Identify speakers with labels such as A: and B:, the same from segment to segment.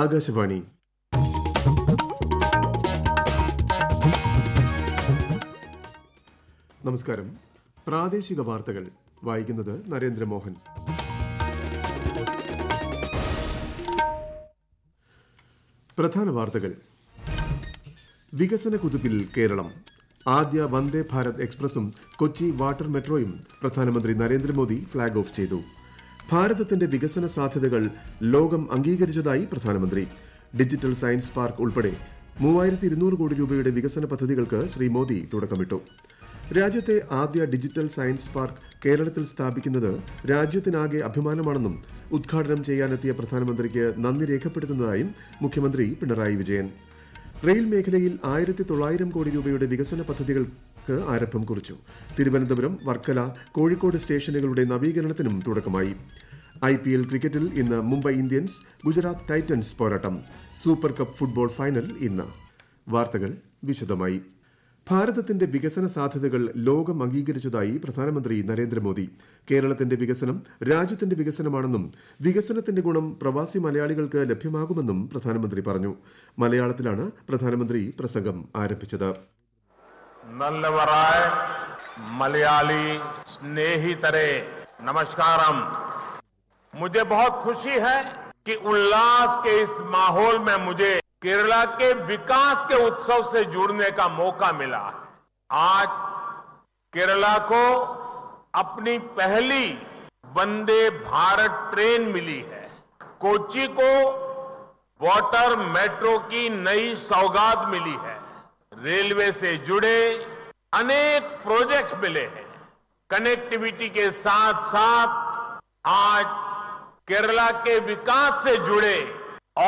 A: ആകാശവാണി നമസ്കാരം പ്രാദേശിക വാർത്തകൾ വായിക്കുന്നത് നരേന്ദ്രമോഹൻ പ്രധാന വാർത്തകൾ വികസന കുതിപ്പിൽ കേരളം ആദ്യ വന്ദേ ഭാരത് എക്സ്പ്രസും കൊച്ചി വാട്ടർ മെട്രോയും പ്രധാനമന്ത്രി നരേന്ദ്രമോദി ഫ്ളാഗ് ഓഫ് ചെയ്തു ഭാരതത്തിന്റെ വികസന സാധ്യതകൾ ലോകം അംഗീകരിച്ചതായി പ്രധാനമന്ത്രി ഡിജിറ്റൽ സയൻസ് പാർക്ക് ഉൾപ്പെടെ മൂവായിരത്തി ഇരുന്നൂറ് കോടി രൂപയുടെ വികസന പദ്ധതികൾക്ക് ശ്രീ മോദി തുടക്കമിട്ടു രാജ്യത്തെ ആദ്യ ഡിജിറ്റൽ സയൻസ് പാർക്ക് കേരളത്തിൽ സ്ഥാപിക്കുന്നത് രാജ്യത്തിനാകെ അഭിമാനമാണെന്നും ഉദ്ഘാടനം ചെയ്യാനെത്തിയ പ്രധാനമന്ത്രിക്ക് നന്ദി രേഖപ്പെടുത്തുന്നതായും മുഖ്യമന്ത്രി പിണറായി വിജയൻ റെയിൽ മേഖലയിൽ ആയിരത്തി തൊള്ളായിരം കോടി രൂപയുടെ വികസന പദ്ധതികൾ ക്ക് ആരംഭം കുറിച്ചു തിരുവനന്തപുരം വർക്കല കോഴിക്കോട് സ്റ്റേഷനുകളുടെ നവീകരണത്തിനും തുടക്കമായി ഐ പി എൽ ക്രിക്കറ്റിൽ ഇന്ന് മുംബൈ ഇന്ത്യൻസ് ഗുജറാത്ത് ടൈറ്റൻസ് പോരാട്ടം സൂപ്പർ കപ്പ് ഫുട്ബോൾ ഫൈനൽ ഇന്ന് വാർത്തകൾ വിശദമായി ഭാരതത്തിന്റെ വികസന സാധ്യതകൾ ലോകം അംഗീകരിച്ചതായി പ്രധാനമന്ത്രി നരേന്ദ്രമോദി കേരളത്തിന്റെ വികസനം രാജ്യത്തിന്റെ വികസനമാണെന്നും വികസനത്തിന്റെ ഗുണം പ്രവാസി മലയാളികൾക്ക് ലഭ്യമാകുമെന്നും പ്രധാനമന്ത്രി പറഞ്ഞു മലയാളത്തിലാണ് പ്രധാനമന്ത്രി പ്രസംഗം ആരംഭിച്ചത്
B: नल्लवराय मलयाली स्नेहितरे नमस्कारम मुझे बहुत खुशी है कि उल्लास के इस माहौल में मुझे केरला के विकास के उत्सव से जुड़ने का मौका मिला आज केरला को अपनी पहली वंदे भारत ट्रेन मिली है कोची को वाटर मेट्रो की नई सौगात मिली है रेलवे से जुड़े अनेक प्रोजेक्ट्स मिले हैं कनेक्टिविटी के साथ साथ आज केरला के विकास से जुड़े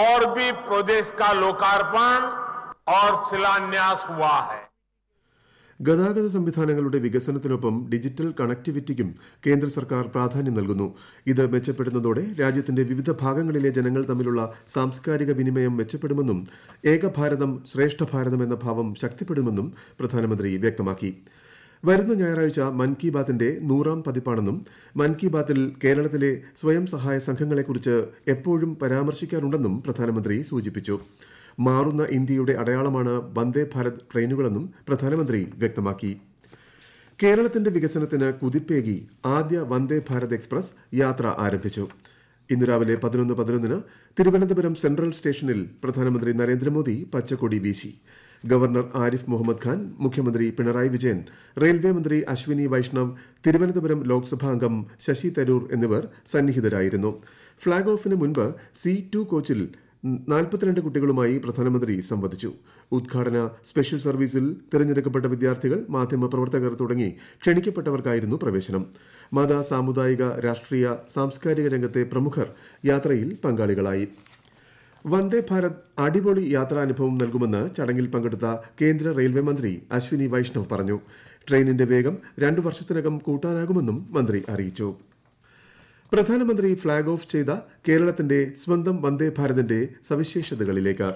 B: और भी प्रोजेक्ट्स का लोकार्पण और शिलान्यास हुआ है
A: ഗതാഗത സംവിധാനങ്ങളുടെ വികസനത്തിനൊപ്പം ഡിജിറ്റൽ കണക്ടിവിറ്റിക്കും കേന്ദ്ര സർക്കാർ പ്രാധാന്യം നൽകുന്നു ഇത് മെച്ചപ്പെടുന്നതോടെ രാജ്യത്തിന്റെ വിവിധ ഭാഗങ്ങളിലെ ജനങ്ങൾ തമ്മിലുള്ള സാംസ്കാരിക വിനിമയം മെച്ചപ്പെടുമെന്നും ഏകഭാരതം ശ്രേഷ്ഠ ഭാരതം എന്ന ഭാവം ശക്തിപ്പെടുമെന്നും പ്രധാനമന്ത്രി വ്യക്തമാക്കി വരുന്ന ഞായറാഴ്ച മൻ കി ബാത്തിന്റെ നൂറാം പതിപ്പാണെന്നും മൻ കി ബാത്തിൽ കേരളത്തിലെ സ്വയം സഹായ സംഘങ്ങളെക്കുറിച്ച് എപ്പോഴും പരാമർശിക്കാറുണ്ടെന്നും പ്രധാനമന്ത്രി സൂചിപ്പിച്ചു മാറുന്ന ഇന്ത്യയുടെ അടയാളമാണ് വന്ദേ ഭാരത് ട്രെയിനുകളെന്നും പ്രധാനമന്ത്രി വ്യക്തമാക്കി കേരളത്തിന്റെ വികസനത്തിന് കുതിപ്പേകി ആദ്യ വന്ദേ ഭാരത് എക്സ്പ്രസ് യാത്ര ആരംഭിച്ചു ഇന്ന് രാവിലെ പതിനൊന്ന് പതിനൊന്നിന് തിരുവനന്തപുരം സെൻട്രൽ സ്റ്റേഷനിൽ പ്രധാനമന്ത്രി നരേന്ദ്രമോദി പച്ചക്കൊടി വീശി ഗവർണർ ആരിഫ് മുഹമ്മദ് ഖാൻ മുഖ്യമന്ത്രി പിണറായി വിജയൻ റെയിൽവേ മന്ത്രി അശ്വിനി വൈഷ്ണവ് തിരുവനന്തപുരം ലോക്സഭാംഗം ശശി തരൂർ എന്നിവർ സന്നിഹിതരായിരുന്നു ഫ്ളാഗ് ഓഫിന് മുൻപ് സി ടു കോച്ചിൽ നാൽപ്പത്തിരണ്ട് കുട്ടികളുമായി പ്രധാനമന്ത്രി സംവദിച്ചു ഉദ്ഘാടന സ്പെഷ്യൽ സർവീസിൽ തിരഞ്ഞെടുക്കപ്പെട്ട വിദ്യാർത്ഥികൾ മാധ്യമപ്രവർത്തകർ തുടങ്ങി ക്ഷണിക്കപ്പെട്ടവർക്കായിരുന്നു പ്രവേശനം മത സാമുദായിക രാഷ്ട്രീയ സാംസ്കാരിക രംഗത്തെ പ്രമുഖർ യാത്രയിൽ പങ്കാളികളായി വന്ദേ ഭാരത് അടിപൊളി യാത്രാനുഭവം നൽകുമെന്ന് ചടങ്ങിൽ പങ്കെടുത്ത കേന്ദ്ര റെയിൽവേ മന്ത്രി അശ്വിനി വൈഷ്ണവ് പറഞ്ഞു ട്രെയിനിന്റെ വേഗം രണ്ടു വർഷത്തിനകം കൂട്ടാനാകുമെന്നും മന്ത്രി അറിയിച്ചു പ്രധാനമന്ത്രി ഫ്ളാഗ് ഓഫ് ചെയ്ത കേരളത്തിന്റെ സ്വന്തം വന്ദേ ഭാരതിന്റെ സവിശേഷതകളിലേക്ക്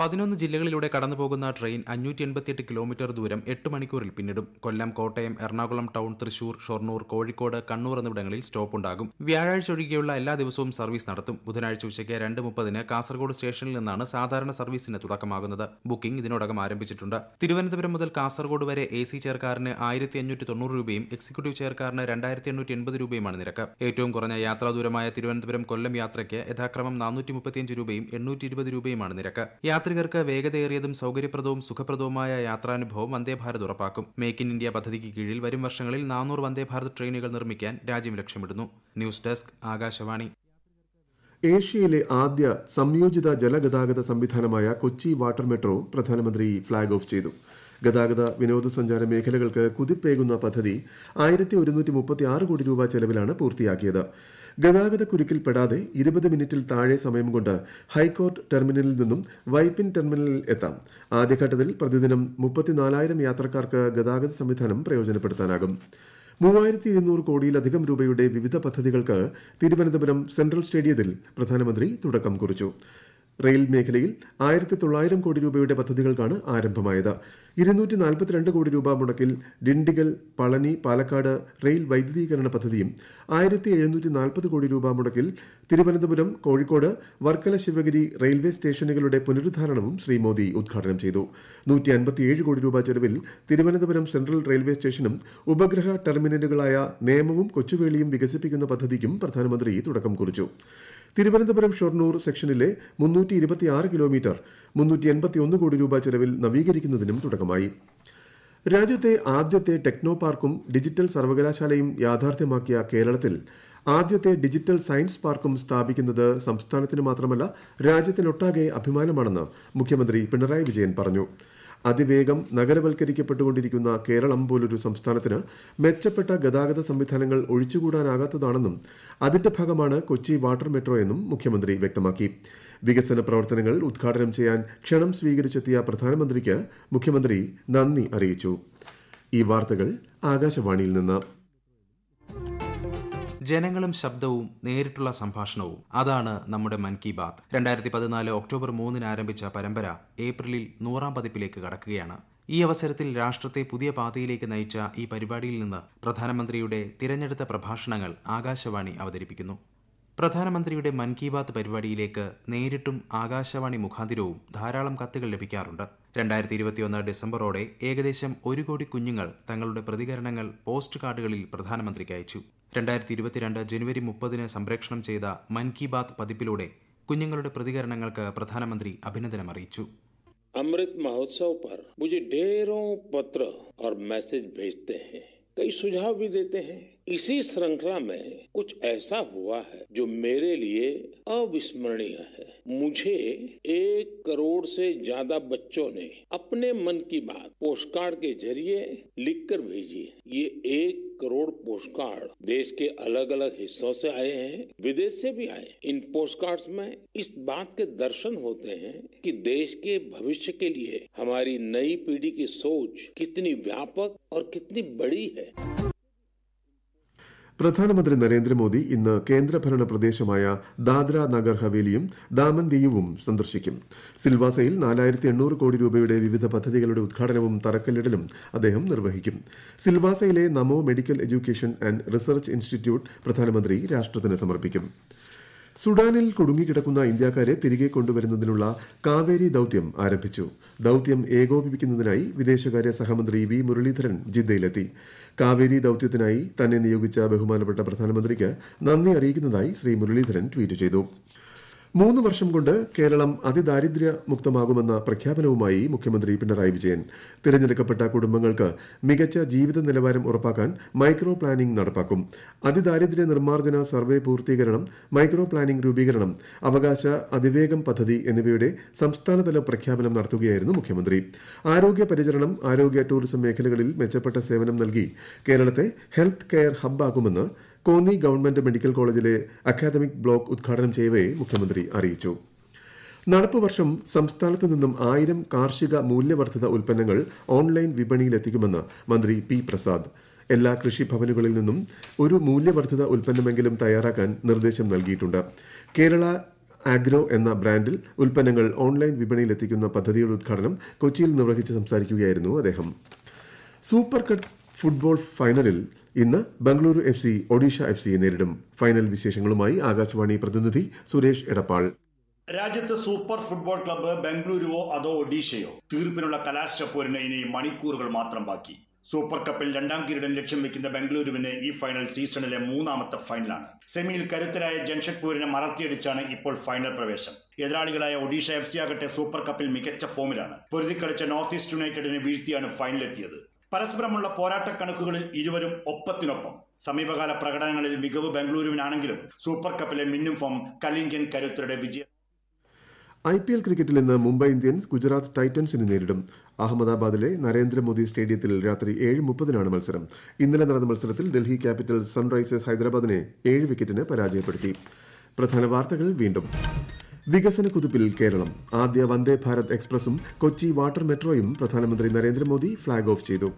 C: പതിനൊന്ന് ജില്ലകളിലൂടെ കടന്നുപോകുന്ന ട്രെയിൻ അഞ്ഞൂറ്റി എൺപത്തിയെട്ട് കിലോമീറ്റർ ദൂരം എട്ട് മണിക്കൂറിൽ പിന്നിടും കൊല്ലം കോട്ടയം എറണാകുളം ടൗൺ തൃശൂർ ഷൊർണൂർ കോഴിക്കോട് കണ്ണൂർ എന്നിവിടങ്ങളിൽ സ്റ്റോപ്പ് ഉണ്ടാകും വ്യാഴാഴ്ച ഒഴികെയുള്ള എല്ലാ ദിവസവും സർവീസ് നടത്തും ബുധനാഴ്ച ഉച്ചയ്ക്ക് രണ്ട് മുപ്പതിന് കാസർഗോഡ് സ്റ്റേഷനിൽ നിന്നാണ് സാധാരണ സർവീസിന് തുടക്കമാകുന്നത് ബുക്കിംഗ് ഇതിനോടകം ആരംഭിച്ചിട്ടുണ്ട് തിരുവനന്തപുരം മുതൽ കാസർഗോഡ് വരെ എ സി ചെയർക്കാരന് ആയിരത്തി അഞ്ഞൂറ്റി തൊണ്ണൂറ് രൂപയും എക്സിക്യൂട്ടീവ് ചെയർക്കാരന് രണ്ടായിരത്തി എണ്ണൂറ്റി എൺപത് രൂപയുമാണ് നിരക്ക് ഏറ്റവും കുറഞ്ഞ യാത്രാ ദൂരമായ തിരുവനന്തപുരം കൊല്ലം യാത്രയ്ക്ക് യഥാക്രമം നാനൂറ്റി മുപ്പത്തിയഞ്ച് രൂപയും എണ്ണൂറ്റി ഇരുപത് രൂപയുമാണ് നിരക്ക് യാത്രികർക്ക് വേഗതയേറിയതും സൌകര്യപ്രദവും സുഖപ്രദവുമായ യാത്രാനുഭവം വന്ദേഭാരത് ഉറപ്പാക്കും മേക്ക് ഇൻ ഇന്ത്യ പദ്ധതിക്ക് കീഴിൽ വരും വർഷങ്ങളിൽ നാനൂറ് വന്ദേഭാരത് ട്രെയിനുകൾ നിർമ്മിക്കാൻ രാജ്യം ലക്ഷ്യമിടുന്നു ന്യൂസ് ഡെസ്ക് ആകാശവാണി
A: ഏഷ്യയിലെ ആദ്യ സംയോജിത ജലഗതാഗത സംവിധാനമായ കൊച്ചി വാട്ടർ മെട്രോ പ്രധാനമന്ത്രി ഫ്ളാഗ് ഓഫ് ചെയ്തു ഗതാഗത വിനോദസഞ്ചാര മേഖലകൾക്ക് കുതിപ്പേകുന്ന പദ്ധതി ആയിരത്തി ഒരുന്നൂറ്റി മുപ്പത്തി ആറ് കോടി രൂപ ചെലവിലാണ് പൂർത്തിയാക്കിയത് കുരുക്കിൽപ്പെടാതെ ഇരുപത് മിനിറ്റിൽ താഴെ സമയം കൊണ്ട് ഹൈക്കോർട്ട് ടെർമിനലിൽ നിന്നും വൈപ്പിൻ ടെർമിനലിൽ എത്താം ആദ്യഘട്ടത്തിൽ പ്രതിദിനം മുപ്പത്തിനാലായിരം യാത്രക്കാർക്ക് ഗതാഗത സംവിധാനം പ്രയോജനപ്പെടുത്താനാകും മൂവായിരത്തി ഇരുന്നൂറ് കോടിയിലധികം രൂപയുടെ വിവിധ പദ്ധതികൾക്ക് തിരുവനന്തപുരം സെൻട്രൽ സ്റ്റേഡിയത്തിൽ പ്രധാനമന്ത്രി തുടക്കം കുറിച്ചു റെയിൽ മേഖലയിൽ ആയിരത്തി തൊള്ളായിരം കോടി രൂപയുടെ പദ്ധതികൾക്കാണ് ആരംഭമായത് ഇരുന്നൂറ്റി നാൽപ്പത്തിരണ്ട് കോടി രൂപ മുടക്കിൽ ഡിണ്ടിഗൽ പളനി പാലക്കാട് റെയിൽ വൈദ്യുതീകരണ പദ്ധതിയും ആയിരത്തി എഴുന്നൂറ്റി നാൽപ്പത് കോടി രൂപ മുടക്കിൽ തിരുവനന്തപുരം കോഴിക്കോട് വർക്കല ശിവഗിരി റെയിൽവേ സ്റ്റേഷനുകളുടെ പുനരുദ്ധാരണവും ശ്രീ മോദി ഉദ്ഘാടനം ചെയ്തു നൂറ്റി അൻപത്തിയേഴ് കോടി രൂപ ചെലവിൽ തിരുവനന്തപുരം സെൻട്രൽ റെയിൽവേ സ്റ്റേഷനും ഉപഗ്രഹ ടെർമിനലുകളായ നേമവും കൊച്ചുവേളിയും വികസിപ്പിക്കുന്ന പദ്ധതിക്കും പ്രധാനമന്ത്രി തുടക്കം കുറിച്ചു തിരുവനന്തപുരം ഷൊർണൂർ സെക്ഷനിലെ മുന്നൂറ്റി ഇരുപത്തിയാറ് കിലോമീറ്റർ മുന്നൂറ്റി എൺപത്തി ഒന്ന് കോടി രൂപ ചെലവിൽ നവീകരിക്കുന്നതിനും തുടക്കമായി രാജ്യത്തെ ആദ്യത്തെ ടെക്നോ പാർക്കും ഡിജിറ്റൽ സർവകലാശാലയും യാഥാർത്ഥ്യമാക്കിയ കേരളത്തിൽ ആദ്യത്തെ ഡിജിറ്റൽ സയൻസ് പാർക്കും സ്ഥാപിക്കുന്നത് സംസ്ഥാനത്തിന് മാത്രമല്ല രാജ്യത്തിനൊട്ടാകെ അഭിമാനമാണെന്ന് മുഖ്യമന്ത്രി പിണറായി വിജയൻ പറഞ്ഞു അതിവേഗം നഗരവൽക്കരിക്കപ്പെട്ടുകൊണ്ടിരിക്കുന്ന കേരളം പോലൊരു സംസ്ഥാനത്തിന് മെച്ചപ്പെട്ട ഗതാഗത സംവിധാനങ്ങൾ ഒഴിച്ചുകൂടാനാകാത്തതാണെന്നും അതിന്റെ ഭാഗമാണ് കൊച്ചി വാട്ടർ മെട്രോ എന്നും മുഖ്യമന്ത്രി വ്യക്തമാക്കി വികസന പ്രവർത്തനങ്ങൾ ഉദ്ഘാടനം ചെയ്യാൻ ക്ഷണം സ്വീകരിച്ചെത്തിയ പ്രധാനമന്ത്രിക്ക് മുഖ്യമന്ത്രി നന്ദി അറിയിച്ചു ഈ വാർത്തകൾ ആകാശവാണിയിൽ നിന്ന്
C: ജനങ്ങളും ശബ്ദവും നേരിട്ടുള്ള സംഭാഷണവും അതാണ് നമ്മുടെ മൻ കി ബാത്ത് രണ്ടായിരത്തി പതിനാല് ഒക്ടോബർ മൂന്നിന് ആരംഭിച്ച പരമ്പര ഏപ്രിലിൽ നൂറാം പതിപ്പിലേക്ക് കടക്കുകയാണ് ഈ അവസരത്തിൽ രാഷ്ട്രത്തെ പുതിയ പാതയിലേക്ക് നയിച്ച ഈ പരിപാടിയിൽ നിന്ന് പ്രധാനമന്ത്രിയുടെ തിരഞ്ഞെടുത്ത പ്രഭാഷണങ്ങൾ ആകാശവാണി അവതരിപ്പിക്കുന്നു പ്രധാനമന്ത്രിയുടെ മൻ കി ബാത്ത് പരിപാടിയിലേക്ക് നേരിട്ടും ആകാശവാണി മുഖാന്തിരവും ധാരാളം കത്തുകൾ ലഭിക്കാറുണ്ട് രണ്ടായിരത്തി ഇരുപത്തിയൊന്ന് ഡിസംബറോടെ ഏകദേശം ഒരു കോടി കുഞ്ഞുങ്ങൾ തങ്ങളുടെ പ്രതികരണങ്ങൾ പോസ്റ്റ് കാർഡുകളിൽ പ്രധാനമന്ത്രിക്ക് അയച്ചു രണ്ടായിരത്തി ഇരുപത്തിരണ്ട് ജനുവരി മുപ്പതിന് സംപ്രേഷണം ചെയ്ത മൻ കി ബാത്ത് പതിപ്പിലൂടെ കുഞ്ഞുങ്ങളുടെ പ്രതികരണങ്ങൾക്ക് പ്രധാനമന്ത്രി അഭിനന്ദനം അറിയിച്ചു
B: അമൃത് മഹോത്സവ് പത്ര और मैसेज भेजते हैं कई सुझाव भी देते हैं इसी श्रृंखला में कुछ ऐसा हुआ है जो मेरे लिए अविस्मरणीय है मुझे एक करोड़ से ज्यादा बच्चों ने अपने मन की बात पोस्ट कार्ड के जरिए लिखकर भेजी है ये एक करोड़ पोस्ट कार्ड देश के अलग अलग हिस्सों से आए हैं विदेश से भी आए इन पोस्ट कार्ड में इस बात के दर्शन होते हैं कि देश के भविष्य के लिए हमारी नई पीढ़ी की सोच कितनी व्यापक और कितनी बड़ी है
A: പ്രധാനമന്ത്രി നരേന്ദ്രമോദി ഇന്ന് കേന്ദ്രഭരണ പ്രദേശമായ ദാദ്ര നഗർ ഹവേലിയും ദാമൻ ദിയുവും സന്ദർശിക്കും സിൽവാസയിൽ കോടി രൂപയുടെ വിവിധ പദ്ധതികളുടെ ഉദ്ഘാടനവും തറക്കല്ലിടലും അദ്ദേഹം നിർവഹിക്കും സിൽവാസയിലെ Namo medical education and research institute പ്രധാനമന്ത്രി രാഷ്ട്രത്തിന് സമർപ്പിക്കും സുഡാനിൽ കുടുങ്ങിക്കിടക്കുന്ന ഇന്ത്യക്കാരെ തിരികെ കൊണ്ടുവരുന്നതിനുള്ള കാവേരി ദൌത്യം ആരംഭിച്ചു ദൌത്യം ഏകോപിപ്പിക്കുന്നതിനായി വിദേശകാര്യ സഹമന്ത്രി വി മുരളീധരൻ ജിദ്ദയിലെത്തി കാവേരി ദൌത്യത്തിനായി തന്നെ നിയോഗിച്ച ബഹുമാനപ്പെട്ട പ്രധാനമന്ത്രിക്ക് നന്ദി അറിയിക്കുന്നതായി ശ്രീ മുരളീധരൻ ട്വീറ്റ് ചെയ്തു മൂന്ന് വർഷം കൊണ്ട് കേരളം അതിദാരിദ്ര്യ മുക്തമാകുമെന്ന പ്രഖ്യാപനവുമായി മുഖ്യമന്ത്രി പിണറായി വിജയൻ തിരഞ്ഞെടുക്കപ്പെട്ട കുടുംബങ്ങൾക്ക് മികച്ച ജീവിത നിലവാരം ഉറപ്പാക്കാൻ മൈക്രോ പ്ലാനിംഗ് നടപ്പാക്കും അതിദാരിദ്ര്യ നിർമ്മാർജ്ജന സർവേ പൂർത്തീകരണം മൈക്രോ പ്ലാനിംഗ് രൂപീകരണം അവകാശ അതിവേഗം പദ്ധതി എന്നിവയുടെ സംസ്ഥാനതല പ്രഖ്യാപനം നടത്തുകയായിരുന്നു മുഖ്യമന്ത്രി ആരോഗ്യ പരിചരണം ആരോഗ്യ ടൂറിസം മേഖലകളിൽ മെച്ചപ്പെട്ട സേവനം നൽകി കേരളത്തെ ഹെൽത്ത് കെയർ ഹബ്ബാക്കുമെന്ന് കോന്നി ഗവൺമെന്റ് മെഡിക്കൽ കോളേജിലെ അക്കാദമിക് ബ്ലോക്ക് ഉദ്ഘാടനം ചെയ്യവേ മുഖ്യമന്ത്രി അറിയിച്ചു നടപ്പ് വർഷം സംസ്ഥാനത്തു നിന്നും ആയിരം കാർഷിക മൂല്യവർദ്ധിത ഉൽപ്പന്നങ്ങൾ ഓൺലൈൻ വിപണിയിലെത്തിക്കുമെന്ന് മന്ത്രി പി പ്രസാദ് എല്ലാ കൃഷിഭവനുകളിൽ നിന്നും ഒരു മൂല്യവർദ്ധിത ഉൽപ്പന്നമെങ്കിലും തയ്യാറാക്കാൻ നിർദ്ദേശം നൽകിയിട്ടുണ്ട് കേരള ആഗ്രോ എന്ന ബ്രാൻഡിൽ ഉൽപ്പന്നങ്ങൾ ഓൺലൈൻ വിപണിയിലെത്തിക്കുന്ന പദ്ധതിയുടെ ഉദ്ഘാടനം കൊച്ചിയിൽ നിർവഹിച്ച് സംസാരിക്കുകയായിരുന്നു അദ്ദേഹം സൂപ്പർ കട്ട് ഫുട്ബോൾ ഫൈനലിൽ ഇന്ന് Bengaluru F C Odisha F സിയെ നേരിടും ഫൈനൽ വിശേഷങ്ങളുമായി ആകാശവാണി പ്രതിനിധി സുരേഷ് എടപ്പാൾ
B: രാജ്യത്ത് സൂപ്പർ ഫുട്ബോൾ ക്ലബ്ബ് ബംഗളൂരുവോ അതോ ഒഡീഷയോ തീർപ്പിനുള്ള കലാശപ്പോരിന് ഇനി മണിക്കൂറുകൾ മാത്രം ബാക്കി സൂപ്പർ കപ്പിൽ രണ്ടാം കിരീടം ലക്ഷ്യം വെക്കുന്ന ബംഗളൂരുവിന് ഈ ഫൈനൽ സീസണിലെ മൂന്നാമത്തെ ഫൈനലാണ് സെമിയിൽ കരുത്തരായ ജംഷഡ്പൂരിനെ മറത്തിയടിച്ചാണ് ഇപ്പോൾ ഫൈനൽ പ്രവേശം എതിരാളികളായ ഒഡീഷ എഫ് സി ആകട്ടെ സൂപ്പർ കപ്പിൽ മികച്ച ഫോമിലാണ് പൊരുതി കളിച്ച നോർത്ത് ഈസ്റ്റ് യുണൈറ്റഡിനെ വീഴ്ത്തിയാണ് ഫൈനലെത്തിയത് പരസ്പരമുള്ള പോരാട്ട കണക്കുകളിൽ ഇരുവരും ഒപ്പത്തിനൊപ്പം സമീപകാല പ്രകടനങ്ങളിൽ മികവ് ബംഗളൂരുവിനാണെങ്കിലും സൂപ്പർ കപ്പിലെ മിന്നും ഫോം കലിംഗൻ കരുത്തരുടെ വിജയം
A: ഐ പി എൽ ക്രിക്കറ്റിൽ ഇന്ന് മുംബൈ ഇന്ത്യൻസ് ഗുജറാത്ത് ടൈറ്റൻസിനെ നേരിടും അഹമ്മദാബാദിലെ നരേന്ദ്രമോദി സ്റ്റേഡിയത്തിൽ രാത്രി ഏഴ് മുപ്പതിനാണ് മത്സരം ഇന്നലെ നടന്ന മത്സരത്തിൽ ഡൽഹി ക്യാപിറ്റൽസ് സൺറൈസേഴ്സ് ഹൈദരാബാദിനെ ഏഴ് വിക്കറ്റിന് പരാജയപ്പെടുത്തി പ്രധാന വാർത്തകൾ വീണ്ടും വികസന കുതിപ്പിൽ കേരളം ആദ്യ വന്ദേ ഭാരത് എക്സ്പ്രസും കൊച്ചി വാട്ടർ മെട്രോയും പ്രധാനമന്ത്രി നരേന്ദ്രമോദി ഫ്ളാഗ് ഓഫ് ചെയ്തു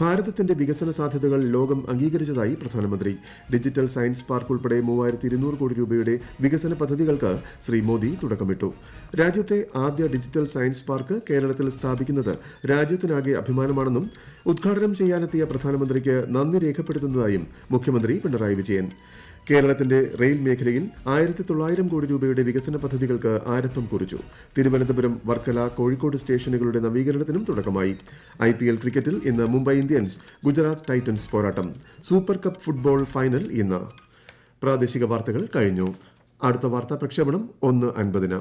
A: ഭാരതത്തിന്റെ വികസന സാധ്യതകൾ ലോകം അംഗീകരിച്ചതായി പ്രധാനമന്ത്രി ഡിജിറ്റൽ സയൻസ് പാർക്ക് ഉൾപ്പെടെ മൂവായിരത്തി ഇരുന്നൂറ് കോടി രൂപയുടെ വികസന പദ്ധതികൾക്ക് ശ്രീ മോദി തുടക്കമിട്ടു രാജ്യത്തെ ആദ്യ ഡിജിറ്റൽ സയൻസ് പാർക്ക് കേരളത്തിൽ സ്ഥാപിക്കുന്നത് രാജ്യത്തിനാകെ അഭിമാനമാണെന്നും ഉദ്ഘാടനം ചെയ്യാനെത്തിയ പ്രധാനമന്ത്രിക്ക് നന്ദി രേഖപ്പെടുത്തുന്നതായും മുഖ്യമന്ത്രി പിണറായി വിജയൻ കേരളത്തിന്റെ റെയിൽ മേഖലയിൽ ആയിരത്തി തൊള്ളായിരം കോടി രൂപയുടെ വികസന പദ്ധതികൾക്ക് ആരംഭം കുറിച്ചു തിരുവനന്തപുരം വർക്കല കോഴിക്കോട് സ്റ്റേഷനുകളുടെ നവീകരണത്തിനും തുടക്കമായി ഐ പി എൽ ക്രിക്കറ്റിൽ ഇന്ന് മുംബൈ ഇന്ത്യൻസ് ഗുജറാത്ത് ടൈറ്റൻസ് പോരാട്ടം സൂപ്പർ കപ്പ് ഫുട്ബോൾ ഫൈനൽ ഇന്ന് പ്രാദേശിക വാർത്തകൾ കഴിഞ്ഞു അടുത്ത വാർത്താ പ്രക്ഷേപണം ഒന്ന് അൻപതിന്